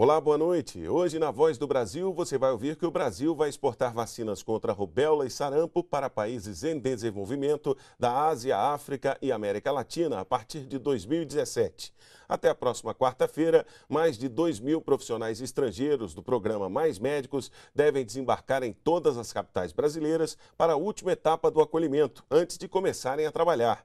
Olá, boa noite. Hoje, na Voz do Brasil, você vai ouvir que o Brasil vai exportar vacinas contra rubéola e sarampo para países em desenvolvimento da Ásia, África e América Latina a partir de 2017. Até a próxima quarta-feira, mais de 2 mil profissionais estrangeiros do programa Mais Médicos devem desembarcar em todas as capitais brasileiras para a última etapa do acolhimento, antes de começarem a trabalhar.